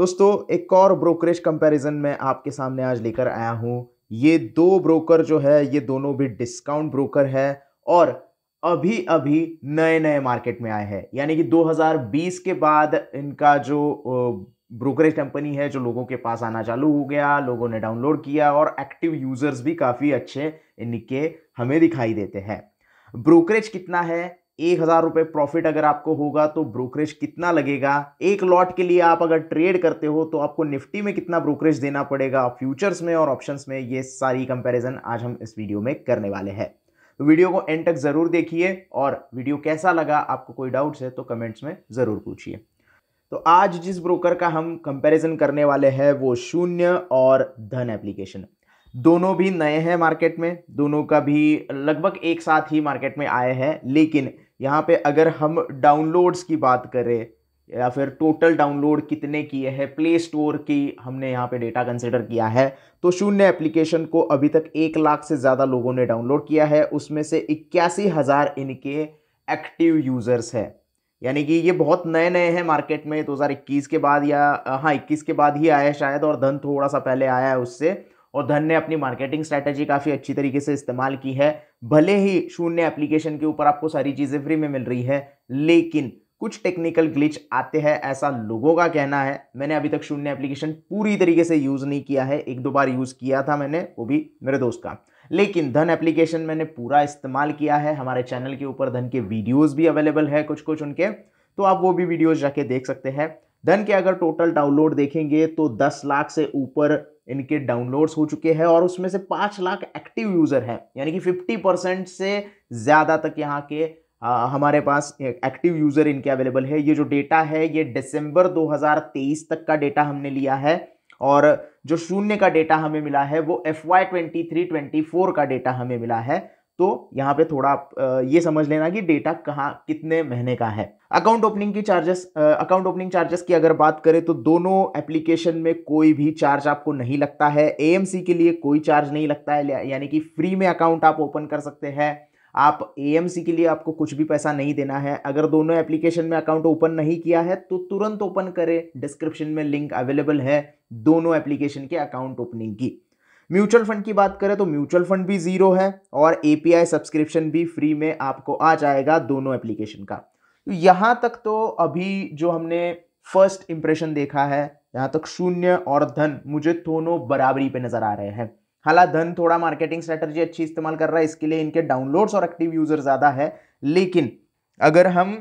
दोस्तों एक और ब्रोकरेज कंपैरिजन में आपके सामने आज लेकर आया हूँ ये दो ब्रोकर जो है ये दोनों भी डिस्काउंट ब्रोकर है और अभी अभी नए नए मार्केट में आए हैं यानी कि 2020 के बाद इनका जो ब्रोकरेज कंपनी है जो लोगों के पास आना चालू हो गया लोगों ने डाउनलोड किया और एक्टिव यूजर्स भी काफ़ी अच्छे इनके हमें दिखाई देते हैं ब्रोकरेज कितना है एक हज़ार रुपए प्रॉफिट अगर आपको होगा तो ब्रोकरेज कितना लगेगा एक लॉट के लिए आप अगर ट्रेड करते हो तो आपको निफ्टी में कितना ब्रोकरेज देना पड़ेगा फ्यूचर्स में और ऑप्शंस में ये सारी कंपैरिजन आज हम इस वीडियो में करने वाले हैं तो वीडियो को एंड तक ज़रूर देखिए और वीडियो कैसा लगा आपको कोई डाउट्स है तो कमेंट्स में ज़रूर पूछिए तो आज जिस ब्रोकर का हम कंपैरिजन करने वाले हैं वो शून्य और धन एप्लीकेशन दोनों भी नए हैं मार्केट में दोनों का भी लगभग एक साथ ही मार्केट में आए हैं लेकिन यहाँ पे अगर हम डाउनलोड्स की बात करें या फिर टोटल डाउनलोड कितने किए हैं प्ले स्टोर की हमने यहाँ पे डेटा कंसिडर किया है तो शून्य एप्लीकेशन को अभी तक एक लाख से ज़्यादा लोगों ने डाउनलोड किया है उसमें से इक्यासी हज़ार इनके एक्टिव यूज़र्स है यानी कि ये बहुत नए नए हैं मार्केट में 2021 के बाद या हाँ 21 के बाद ही आया है शायद और धन थोड़ा सा पहले आया है उससे और धन ने अपनी मार्केटिंग स्ट्रैटेजी काफ़ी अच्छी तरीके से इस्तेमाल की है भले ही शून्य एप्लीकेशन के ऊपर आपको सारी चीज़ें फ्री में मिल रही है लेकिन कुछ टेक्निकल ग्लिच आते हैं ऐसा लोगों का कहना है मैंने अभी तक शून्य एप्लीकेशन पूरी तरीके से यूज़ नहीं किया है एक दो बार यूज़ किया था मैंने वो भी मेरे दोस्त का लेकिन धन एप्लीकेशन मैंने पूरा इस्तेमाल किया है हमारे चैनल के ऊपर धन के वीडियोज़ भी अवेलेबल है कुछ कुछ उनके तो आप वो भी वीडियोज़ जाके देख सकते हैं देन के अगर टोटल डाउनलोड देखेंगे तो 10 लाख से ऊपर इनके डाउनलोड्स हो चुके हैं और उसमें से 5 लाख एक्टिव यूज़र हैं यानी कि 50 परसेंट से ज़्यादा तक यहाँ के आ, हमारे पास एक्टिव यूज़र इनके अवेलेबल है ये जो डेटा है ये दिसंबर 2023 तक का डेटा हमने लिया है और जो शून्य का डेटा हमें मिला है वो F Y twenty three twenty four का डेटा हमें मिला है तो यहाँ पे थोड़ा आप ये समझ लेना कि डेटा कहाँ कितने महीने का है अकाउंट ओपनिंग की चार्जेस अकाउंट ओपनिंग चार्जेस की अगर बात करें तो दोनों एप्लीकेशन में कोई भी चार्ज आपको नहीं लगता है एएमसी के लिए कोई चार्ज नहीं लगता है यानी कि फ्री में अकाउंट आप ओपन कर सकते हैं आप एएमसी के लिए आपको कुछ भी पैसा नहीं देना है अगर दोनों एप्लीकेशन में अकाउंट ओपन नहीं किया है तो तुरंत ओपन करें डिस्क्रिप्शन में लिंक अवेलेबल है दोनों एप्लीकेशन के अकाउंट ओपनिंग की म्यूचुअल फंड की बात करें तो म्यूचुअल फंड भी जीरो है और एपीआई सब्सक्रिप्शन भी फ्री में आपको आ जाएगा दोनों एप्लीकेशन का तो यहाँ तक तो अभी जो हमने फर्स्ट इंप्रेशन देखा है यहाँ तक शून्य और धन मुझे दोनों बराबरी पे नजर आ रहे हैं हालांकि धन थोड़ा मार्केटिंग स्ट्रेटर्जी अच्छी इस्तेमाल कर रहा है इसके लिए इनके डाउनलोड्स और एक्टिव यूजर ज़्यादा है लेकिन अगर हम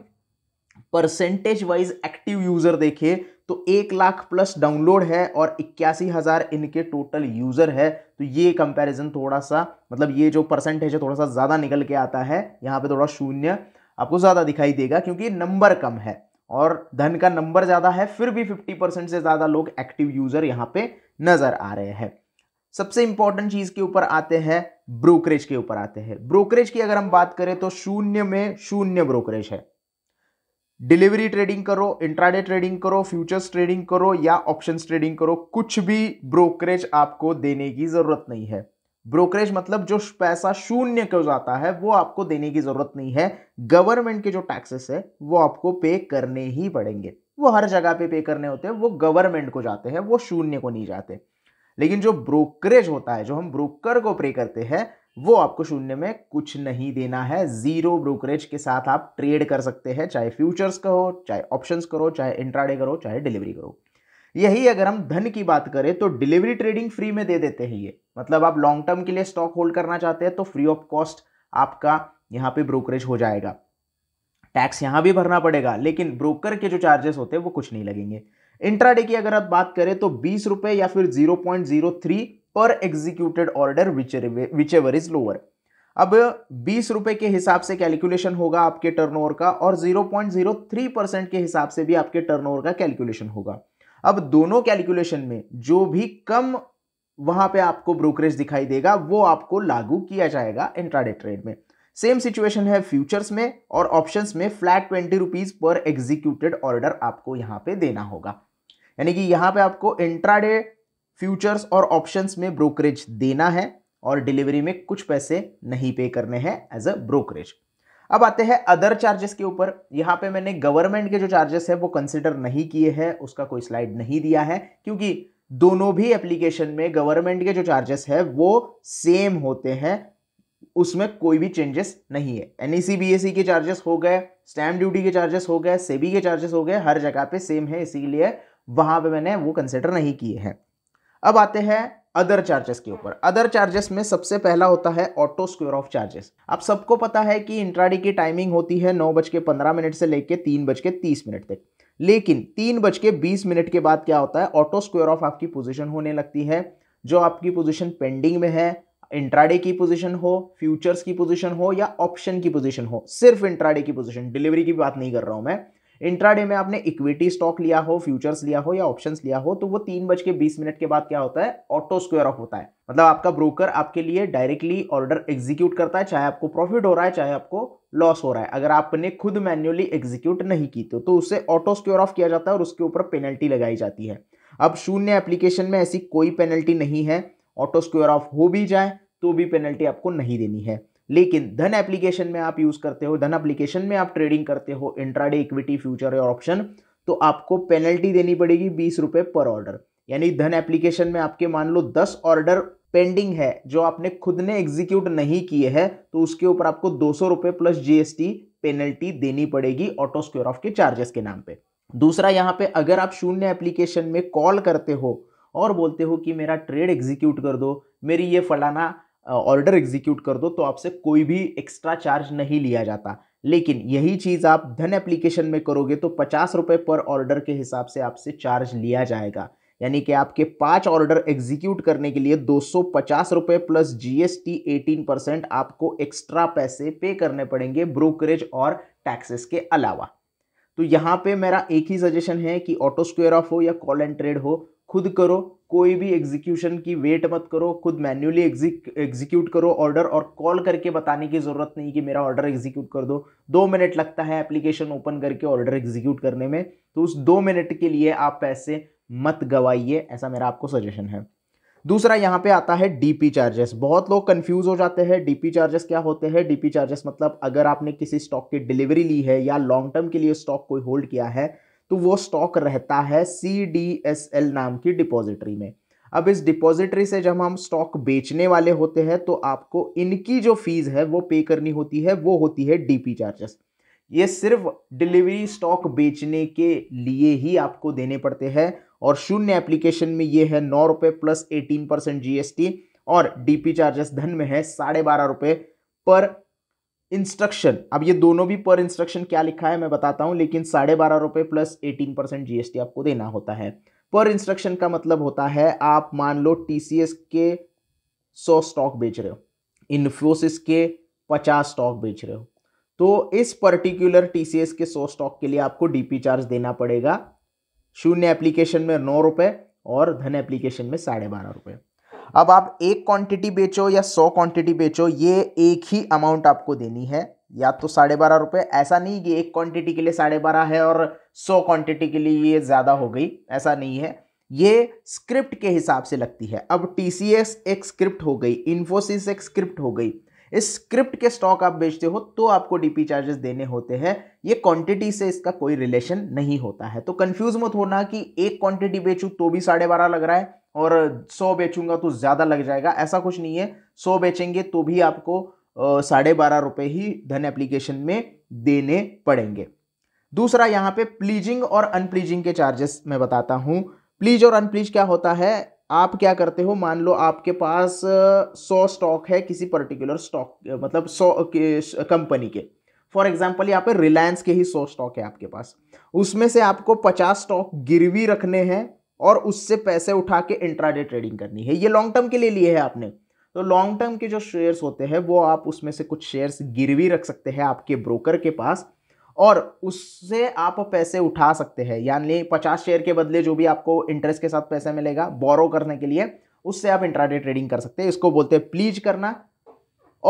परसेंटेज वाइज एक्टिव यूजर देखें तो एक लाख प्लस डाउनलोड है और इक्यासी हज़ार इनके टोटल यूज़र है तो ये कंपैरिजन थोड़ा सा मतलब ये जो परसेंटेज है थोड़ा सा ज़्यादा निकल के आता है यहाँ पे थोड़ा शून्य आपको ज़्यादा दिखाई देगा क्योंकि नंबर कम है और धन का नंबर ज़्यादा है फिर भी फिफ्टी परसेंट से ज़्यादा लोग एक्टिव यूज़र यहाँ पर नज़र आ रहे हैं सबसे इंपॉर्टेंट चीज़ के ऊपर आते हैं ब्रोकरेज के ऊपर आते हैं ब्रोकरेज की अगर हम बात करें तो शून्य में शून्य ब्रोकरेज है डिलीवरी ट्रेडिंग करो इंट्राडे ट्रेडिंग करो फ्यूचर्स ट्रेडिंग करो या ऑप्शन ट्रेडिंग करो कुछ भी ब्रोकरेज आपको देने की जरूरत नहीं है ब्रोकरेज मतलब जो पैसा शून्य को जाता है वो आपको देने की जरूरत नहीं है गवर्नमेंट के जो टैक्सेस है वो आपको पे करने ही पड़ेंगे वो हर जगह पे पे करने होते हैं वो गवर्नमेंट को जाते हैं वो शून्य को नहीं जाते लेकिन जो ब्रोकरेज होता है जो हम ब्रोकर को पे करते हैं वो आपको शून्य में कुछ नहीं देना है जीरो ब्रोकरेज के साथ आप ट्रेड कर सकते हैं चाहे फ्यूचर्स हो चाहे ऑप्शंस करो चाहे इंट्राडे करो चाहे डिलीवरी करो यही अगर हम धन की बात करें तो डिलीवरी ट्रेडिंग फ्री में दे देते हैं ये मतलब आप लॉन्ग टर्म के लिए स्टॉक होल्ड करना चाहते हैं तो फ्री ऑफ कॉस्ट आपका यहाँ पे ब्रोकरेज हो जाएगा टैक्स यहाँ भी भरना पड़ेगा लेकिन ब्रोकर के जो चार्जेस होते हैं वो कुछ नहीं लगेंगे इंट्राडे की अगर आप बात करें तो बीस रुपये या फिर जीरो पॉइंट जीरो थ्री पर executed order whichever is lower अब बीस रुपए के हिसाब से कैलकुलेशन होगा आपके टर्नओवर का और 0.03 परसेंट के हिसाब से भी आपके टर्नओवर का कैलकुलेशन होगा अब दोनों कैलकुलेशन में जो भी कम वहां पे आपको ब्रोकरेज दिखाई देगा वो आपको लागू किया जाएगा इंट्राडे ट्रेड में सेम सिचुएशन है फ्यूचर्स में और ऑप्शंस में फ्लैट ट्वेंटी रुपीज पर एग्जीक्यूटेड ऑर्डर आपको यहां पे देना होगा यानी कि यहां पे आपको इंट्राडे फ्यूचर्स और ऑप्शंस में ब्रोकरेज देना है और डिलीवरी में कुछ पैसे नहीं पे करने हैं एज अ ब्रोकरेज अब आते हैं अदर चार्जेस के ऊपर यहाँ पे मैंने गवर्नमेंट के जो चार्जेस है वो कंसिडर नहीं किए हैं उसका कोई स्लाइड नहीं दिया है क्योंकि दोनों भी एप्लीकेशन में गवर्नमेंट के जो चार्जेस है वो सेम होते हैं उसमें कोई भी चेंजेस नहीं है एन ई e के चार्जेस हो गए स्टैम्प ड्यूटी के चार्जेस हो गए सेबी के चार्जेस हो गए हर जगह पे सेम है इसीलिए वहाँ पे मैंने वो कंसिडर नहीं किए हैं अब आते हैं अदर चार्जेस के ऊपर अदर चार्जेस में सबसे पहला होता है ऑटो स्क्वेयर ऑफ चार्जेस आप सबको पता है कि इंट्राडे की टाइमिंग होती है नौ बज के पंद्रह मिनट से लेकर तीन बज के तीस मिनट तक लेकिन तीन बज के बीस मिनट के बाद क्या होता है ऑटो स्क्वेयर ऑफ आपकी पोजिशन होने लगती है जो आपकी पोजिशन पेंडिंग में है इंट्राडे की पोजिशन हो फ्यूचर्स की पोजिशन हो या ऑप्शन की पोजिशन हो सिर्फ इंट्राडे की पोजिशन डिलीवरी की बात नहीं कर रहा हूं मैं इंट्राडे में आपने इक्विटी स्टॉक लिया हो फ्यूचर्स लिया हो या ऑप्शन लिया हो तो वो तीन बज के बीस मिनट के बाद क्या होता है ऑटो स्क्वेयर ऑफ होता है मतलब आपका ब्रोकर आपके लिए डायरेक्टली ऑर्डर एग्जीक्यूट करता है चाहे आपको प्रॉफिट हो रहा है चाहे आपको लॉस हो रहा है अगर आपने खुद मैन्युअली एग्जीक्यूट नहीं की तो, तो ऑटो स्क्योर ऑफ किया जाता है और उसके ऊपर पेनल्टी लगाई जाती है अब शून्य एप्लीकेशन में ऐसी कोई पेनल्टी नहीं है ऑटो स्क्योर ऑफ हो भी जाए तो भी पेनल्टी आपको नहीं देनी है लेकिन धन एप्लीकेशन में आप यूज करते हो धन एप्लीकेशन में आप ट्रेडिंग करते हो इंट्राडे इक्विटी फ्यूचर या ऑप्शन तो आपको पेनल्टी देनी पड़ेगी बीस रुपए पर ऑर्डर यानी धन एप्लीकेशन में आपके मान लो दस ऑर्डर पेंडिंग है जो आपने खुद ने एग्जीक्यूट नहीं किए हैं तो उसके ऊपर आपको दो सौ रुपए प्लस जीएसटी पेनल्टी देनी पड़ेगी ऑटो स्क्योर ऑफ के चार्जेस के नाम पे दूसरा यहाँ पे अगर आप शून्य एप्लीकेशन में कॉल करते हो और बोलते हो कि मेरा ट्रेड एग्जीक्यूट कर दो मेरी ये फलाना ऑर्डर एग्जीक्यूट कर दो तो आपसे कोई भी एक्स्ट्रा चार्ज नहीं लिया जाता लेकिन यही चीज़ आप धन एप्लीकेशन में करोगे तो पचास रुपये पर ऑर्डर के हिसाब से आपसे चार्ज लिया जाएगा यानी कि आपके पांच ऑर्डर एग्जीक्यूट करने के लिए दो सौ रुपए प्लस जीएसटी 18 परसेंट आपको एक्स्ट्रा पैसे पे करने पड़ेंगे ब्रोकरेज और टैक्सेस के अलावा तो यहाँ पे मेरा एक ही सजेशन है कि ऑटो स्क्वेयर ऑफ हो या कॉल एंड ट्रेड हो खुद करो कोई भी एग्जीक्यूशन की वेट मत करो खुद मैन्युअली एग्जीक्यूट करो ऑर्डर और कॉल करके बताने की ज़रूरत नहीं कि मेरा ऑर्डर एग्जीक्यूट कर दो दो मिनट लगता है एप्लीकेशन ओपन करके ऑर्डर एग्जीक्यूट करने में तो उस दो मिनट के लिए आप पैसे मत गवाइए ऐसा मेरा आपको सजेशन है दूसरा यहाँ पे आता है डीपी चार्जेस बहुत लोग कंफ्यूज हो जाते हैं डीपी चार्जेस क्या होते हैं डीपी चार्जेस मतलब अगर आपने किसी स्टॉक की डिलीवरी ली है या लॉन्ग टर्म के लिए स्टॉक कोई होल्ड किया है तो वो स्टॉक रहता है सी डी एस एल नाम की डिपॉजिटरी में अब इस डिपॉजिटरी से जब हम स्टॉक बेचने वाले होते हैं तो आपको इनकी जो फीस है वो पे करनी होती है वो होती है डीपी चार्जेस ये सिर्फ डिलीवरी स्टॉक बेचने के लिए ही आपको देने पड़ते हैं और शून्य एप्लीकेशन में ये है नौ रुपये प्लस एटीन परसेंट जी और डीपी चार्जेस धन में है साढ़े बारह रुपये पर इंस्ट्रक्शन अब ये दोनों भी पर इंस्ट्रक्शन क्या लिखा है मैं बताता हूँ लेकिन साढ़े बारह रुपये प्लस एटीन परसेंट जी आपको देना होता है पर इंस्ट्रक्शन का मतलब होता है आप मान लो टी के सौ स्टॉक बेच रहे हो इन्फोसिस के पचास स्टॉक बेच रहे हो तो इस पर्टिकुलर टी के सौ स्टॉक के लिए आपको डीपी चार्ज देना पड़ेगा शून्य एप्लीकेशन में नौ रुपये और धन एप्लीकेशन में साढ़े बारह रुपये अब आप एक क्वांटिटी बेचो या सौ क्वांटिटी बेचो ये एक ही अमाउंट आपको देनी है या तो साढ़े बारह रुपये ऐसा नहीं कि एक क्वांटिटी के लिए साढ़े बारह है और सौ क्वांटिटी के लिए ये ज़्यादा हो गई ऐसा नहीं है ये स्क्रिप्ट के हिसाब से लगती है अब टी एक स्क्रिप्ट हो गई इन्फोसिस एक स्क्रिप्ट हो गई इस स्क्रिप्ट के स्टॉक आप बेचते हो तो आपको डीपी चार्जेस देने होते हैं ये क्वांटिटी से इसका कोई रिलेशन नहीं होता है तो कंफ्यूज मत होना कि एक क्वांटिटी बेचूं तो भी साढ़े बारह लग रहा है और सौ बेचूंगा तो ज़्यादा लग जाएगा ऐसा कुछ नहीं है सौ बेचेंगे तो भी आपको साढ़े बारह रुपये ही धन एप्लीकेशन में देने पड़ेंगे दूसरा यहाँ पे प्लीजिंग और अनप्लीजिंग के चार्जेस मैं बताता हूँ प्लीज और अनप्लीज क्या होता है आप क्या करते हो मान लो आपके पास सौ स्टॉक है किसी पर्टिकुलर स्टॉक मतलब सौ कंपनी के फॉर एग्जाम्पल यहाँ पे रिलायंस के ही सौ स्टॉक है आपके पास उसमें से आपको पचास स्टॉक गिरवी रखने हैं और उससे पैसे उठा के इंट्राडे ट्रेडिंग करनी है ये लॉन्ग टर्म के लिए लिए है आपने तो लॉन्ग टर्म के जो शेयर्स होते हैं वो आप उसमें से कुछ शेयर्स गिरवी रख सकते हैं आपके ब्रोकर के पास और उससे आप पैसे उठा सकते हैं यानी पचास शेयर के बदले जो भी आपको इंटरेस्ट के साथ पैसा मिलेगा बोरो करने के लिए उससे आप इंट्राडे ट्रेडिंग कर सकते हैं इसको बोलते हैं प्लीज करना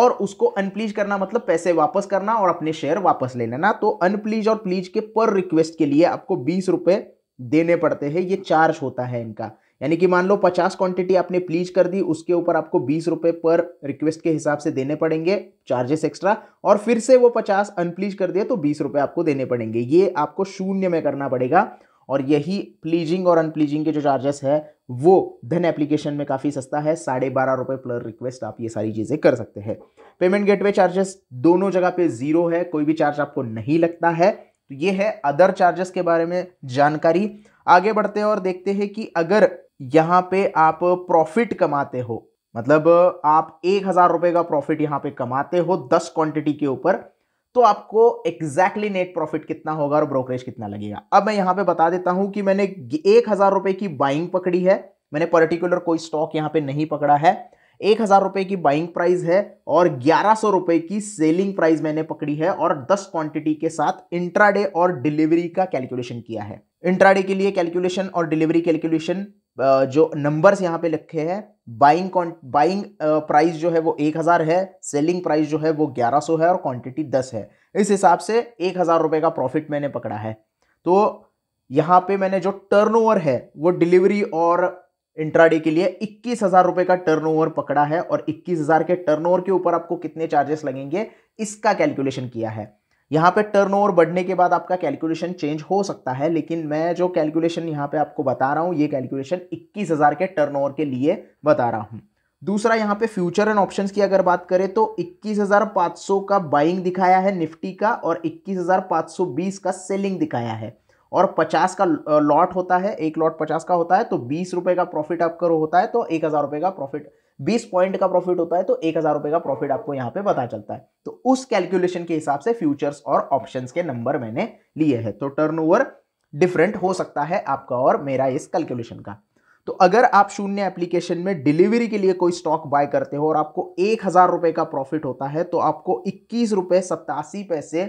और उसको अनप्लीज करना मतलब पैसे वापस करना और अपने शेयर वापस ले लेना तो अनप्लीज और प्लीज के पर रिक्वेस्ट के लिए आपको बीस रुपये देने पड़ते हैं ये चार्ज होता है इनका यानी कि मान लो पचास क्वांटिटी आपने प्लीज कर दी उसके ऊपर आपको बीस रुपये पर रिक्वेस्ट के हिसाब से देने पड़ेंगे चार्जेस एक्स्ट्रा और फिर से वो पचास अनप्लीज कर दिए तो बीस रुपये आपको देने पड़ेंगे ये आपको शून्य में करना पड़ेगा और यही प्लीजिंग और अनप्लीजिंग के जो चार्जेस है वो धन एप्लीकेशन में काफ़ी सस्ता है साढ़े बारह रुपये पर रिक्वेस्ट आप ये सारी चीज़ें कर सकते हैं पेमेंट गेटवे चार्जेस दोनों जगह पे ज़ीरो है कोई भी चार्ज आपको नहीं लगता है तो ये है अदर चार्जेस के बारे में जानकारी आगे बढ़ते हैं और देखते हैं कि अगर यहाँ पे आप प्रॉफिट कमाते हो मतलब आप एक हजार रुपए का प्रॉफिट यहाँ पे कमाते हो दस क्वांटिटी के ऊपर तो आपको एग्जैक्टली नेट प्रॉफिट कितना होगा और ब्रोकरेज कितना लगेगा अब मैं यहाँ पे बता देता हूँ कि मैंने एक हजार रुपए की बाइंग पकड़ी है मैंने पर्टिकुलर कोई स्टॉक यहाँ पे नहीं पकड़ा है एक हजार रुपए की बाइंग प्राइस है और ग्यारह सौ रुपए की सेलिंग प्राइस मैंने पकड़ी है और दस क्वांटिटी के साथ इंट्राडे और डिलीवरी का कैलकुलेशन किया है इंट्राडे के लिए कैलकुलेशन और डिलीवरी कैलकुलेशन जो नंबर्स यहाँ पे लिखे हैं बाइंग बाइंग प्राइस जो है वो एक हज़ार है सेलिंग प्राइस जो है वो ग्यारह सौ है और क्वांटिटी दस है इस हिसाब से एक हज़ार रुपये का प्रॉफिट मैंने पकड़ा है तो यहाँ पे मैंने जो टर्नओवर है वो डिलीवरी और इंट्राडे के लिए इक्कीस हज़ार रुपये का टर्नओवर पकड़ा है और इक्कीस हज़ार के टर्न के ऊपर आपको कितने चार्जेस लगेंगे इसका कैलकुलेशन किया है यहाँ पे टर्नओवर बढ़ने के बाद आपका कैलकुलेशन चेंज हो सकता है लेकिन मैं जो कैलकुलेशन यहाँ पे आपको बता रहा हूँ ये कैलकुलेशन 21,000 के टर्नओवर के लिए बता रहा हूँ दूसरा यहाँ पे फ्यूचर एंड ऑप्शंस की अगर बात करें तो 21,500 का बाइंग दिखाया है निफ्टी का और 21,520 का सेलिंग दिखाया है और पचास का लॉट होता है एक लॉट पचास का होता है तो बीस का प्रॉफिट आपका होता है तो एक हज़ार का प्रॉफिट बीस पॉइंट का प्रॉफिट होता है तो एक हजार रुपए का प्रॉफिट आपको यहाँ पे पता चलता है तो उस कैलकुलेशन के हिसाब से फ्यूचर्स और ऑप्शन के नंबर मैंने लिए हैं तो टर्नओवर डिफरेंट हो सकता है आपका और मेरा इस कैलकुलेशन का तो अगर आप शून्य एप्लीकेशन में डिलीवरी के लिए कोई स्टॉक बाय करते हो और आपको एक हजार रुपए का प्रॉफिट होता है तो आपको इक्कीस रुपए सत्तासी पैसे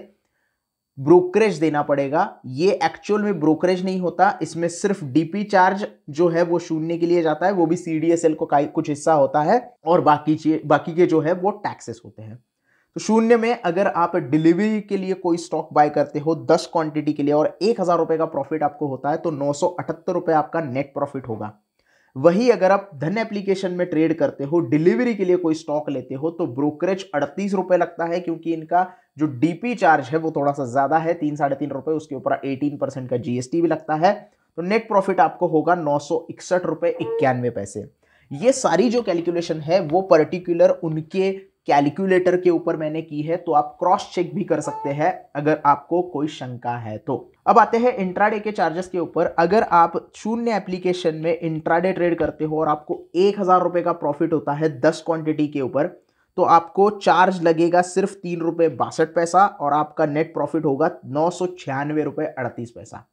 ब्रोकरेज देना पड़ेगा ये एक्चुअल में ब्रोकरेज नहीं होता इसमें सिर्फ डीपी चार्ज जो है वो शून्य के लिए जाता है वो भी सीडीएसएल को का कुछ हिस्सा होता है और बाकी बाकी के जो है वो टैक्सेस होते हैं तो शून्य में अगर आप डिलीवरी के लिए कोई स्टॉक बाय करते हो दस क्वांटिटी के लिए और एक हज़ार रुपये का प्रॉफिट आपको होता है तो नौ सौ अठहत्तर रुपये आपका नेट प्रॉफिट होगा वही अगर आप धन एप्लीकेशन में ट्रेड करते हो डिलीवरी के लिए कोई स्टॉक लेते हो तो ब्रोकरेज अड़तीस रुपए लगता है क्योंकि इनका जो डीपी चार्ज है वो थोड़ा सा ज्यादा है तीन साढ़े तीन रुपए उसके ऊपर एटीन परसेंट का जीएसटी भी लगता है तो नेट प्रॉफिट आपको होगा नौ सौ इकसठ रुपए इक्यानवे पैसे ये सारी जो कैलकुलेशन है वो पर्टिकुलर उनके कैलकुलेटर के ऊपर मैंने की है तो आप क्रॉस चेक भी कर सकते हैं अगर आपको कोई शंका है तो अब आते हैं इंट्राडे के चार्जेस के ऊपर अगर आप शून्य एप्लीकेशन में इंट्राडे ट्रेड करते हो और आपको एक हज़ार रुपये का प्रॉफिट होता है दस क्वांटिटी के ऊपर तो आपको चार्ज लगेगा सिर्फ तीन रुपये बासठ पैसा और आपका नेट प्रॉफिट होगा नौ सौ छियानवे रुपये अड़तीस पैसा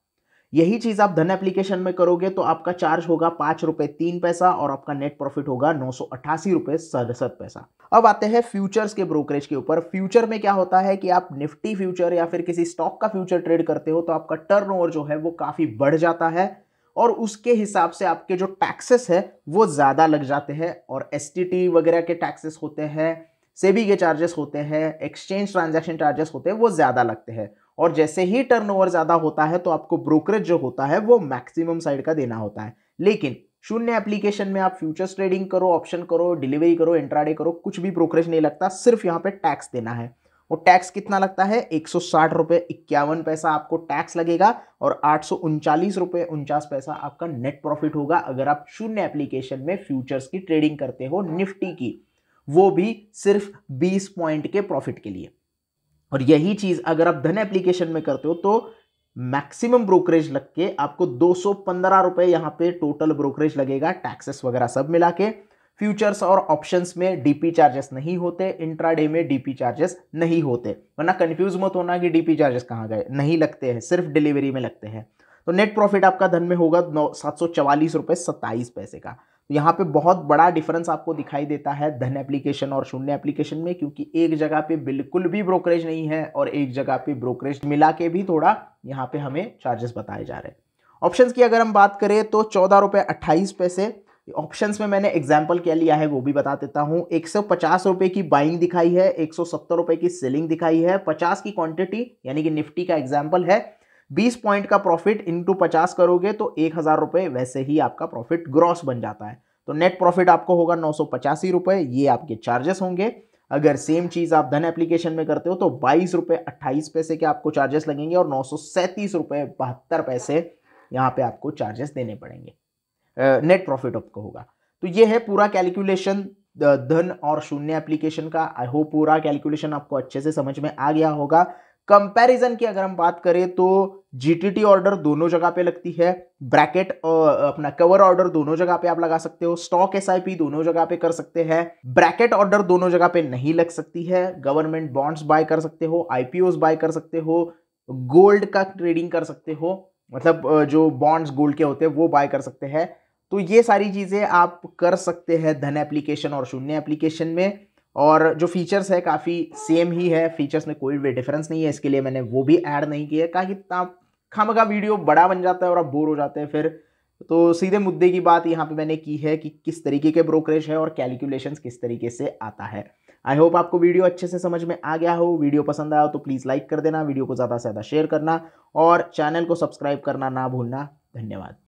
यही चीज आप धन एप्लीकेशन में करोगे तो आपका चार्ज होगा पांच रुपए तीन पैसा और आपका नेट प्रॉफिट होगा नौ सौ अट्ठासी रुपए सड़सठ पैसा अब आते हैं फ्यूचर्स के ब्रोकरेज के ऊपर फ्यूचर में क्या होता है कि आप निफ्टी फ्यूचर या फिर किसी स्टॉक का फ्यूचर ट्रेड करते हो तो आपका टर्न जो है वो काफी बढ़ जाता है और उसके हिसाब से आपके जो टैक्सेस है वो ज़्यादा लग जाते हैं और एस वगैरह के टैक्सेस होते हैं सेबी के चार्जेस होते हैं एक्सचेंज ट्रांजेक्शन चार्जेस होते हैं वो ज़्यादा लगते हैं और जैसे ही टर्नओवर ज़्यादा होता है तो आपको ब्रोकरेज जो होता है वो मैक्सिमम साइड का देना होता है लेकिन शून्य एप्लीकेशन में आप फ्यूचर्स ट्रेडिंग करो ऑप्शन करो डिलीवरी करो इंट्राडे करो कुछ भी ब्रोकरेज नहीं लगता सिर्फ यहाँ पे टैक्स देना है और टैक्स कितना लगता है एक सौ साठ रुपये इक्यावन पैसा आपको टैक्स लगेगा और आठ सौ उनचालीस रुपये उनचास पैसा आपका नेट प्रॉफिट होगा अगर आप शून्य एप्लीकेशन में फ्यूचर्स की ट्रेडिंग करते हो निफ्टी की वो भी सिर्फ बीस पॉइंट के प्रॉफिट के लिए और यही चीज अगर आप धन एप्लीकेशन में करते हो तो मैक्सिमम ब्रोकरेज लग के आपको दो सौ पंद्रह रुपए यहां पे टोटल ब्रोकरेज लगेगा टैक्सेस वगैरह सब मिला के फ्यूचर्स और ऑप्शंस में डीपी चार्जेस नहीं होते इंट्राडे में डीपी चार्जेस नहीं होते वरना कंफ्यूज मत होना कि डीपी चार्जेस कहाँ गए नहीं लगते हैं सिर्फ डिलीवरी में लगते हैं तो नेट प्रॉफिट आपका धन में होगा नौ सात सौ चवालीस रुपये सत्ताईस पैसे का तो यहाँ पे बहुत बड़ा डिफरेंस आपको दिखाई देता है धन एप्लीकेशन और शून्य एप्लीकेशन में क्योंकि एक जगह पे बिल्कुल भी ब्रोकरेज नहीं है और एक जगह पे ब्रोकरेज मिला के भी थोड़ा यहाँ पे हमें चार्जेस बताए जा रहे हैं ऑप्शंस की अगर हम बात करें तो चौदह रुपये अट्ठाईस पैसे ऑप्शन में मैंने एग्जाम्पल क्या लिया है वो भी बता देता हूँ एक सौ पचास की बाइंग दिखाई है एक सौ सत्तर की सेलिंग दिखाई है पचास की क्वांटिटी यानी कि निफ्टी का एग्जाम्पल है बीस पॉइंट का प्रॉफिट इंटू पचास करोगे तो एक हज़ार रुपये वैसे ही आपका प्रॉफिट ग्रॉस बन जाता है तो नेट प्रॉफिट आपको होगा नौ सौ पचासी रुपये ये आपके चार्जेस होंगे अगर सेम चीज़ आप धन एप्लीकेशन में करते हो तो बाईस रुपये अट्ठाईस पैसे के आपको चार्जेस लगेंगे और नौ सौ सैंतीस रुपये बहत्तर पैसे यहाँ पे आपको चार्जेस देने पड़ेंगे नेट प्रॉफिट आपको होगा तो ये है पूरा कैलकुलेशन धन और शून्य एप्लीकेशन का आई होप पूरा कैलकुलेशन आपको अच्छे से समझ में आ गया होगा कंपैरिजन की अगर हम बात करें तो जीटीटी ऑर्डर दोनों जगह पे लगती है ब्रैकेट अपना कवर ऑर्डर दोनों जगह पे आप लगा सकते हो स्टॉक एसआईपी दोनों जगह पे कर सकते हैं ब्रैकेट ऑर्डर दोनों जगह पे नहीं लग सकती है गवर्नमेंट बॉन्ड्स बाय कर सकते हो आईपीओ बाय कर सकते हो गोल्ड का ट्रेडिंग कर सकते हो मतलब जो बॉन्ड्स गोल्ड के होते हैं वो बाय कर सकते हैं तो ये सारी चीज़ें आप कर सकते हैं धन एप्लीकेशन और शून्य एप्लीकेशन में और जो फीचर्स है काफ़ी सेम ही है फीचर्स में कोई भी डिफरेंस नहीं है इसके लिए मैंने वो भी ऐड नहीं किया का कि आप खाम का वीडियो बड़ा बन जाता है और आप बोर हो जाते हैं फिर तो सीधे मुद्दे की बात यहाँ पे मैंने की है कि किस तरीके के ब्रोकरेज है और कैलकुलेशंस किस तरीके से आता है आई होप आपको वीडियो अच्छे से समझ में आ गया हो वीडियो पसंद आया हो तो प्लीज़ लाइक कर देना वीडियो को ज़्यादा से ज़्यादा शेयर करना और चैनल को सब्सक्राइब करना ना भूलना धन्यवाद